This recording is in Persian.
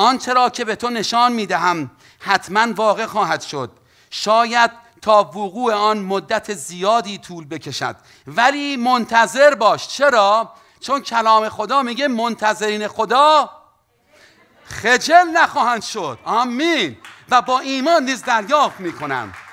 آنچه را که به تو نشان می دهم حتما واقع خواهد شد شاید تا وقوع آن مدت زیادی طول بکشد ولی منتظر باش چرا؟ چون کلام خدا میگه منتظرین خدا خجل نخواهند شد آمین و با ایمان نیز دریافت میکنم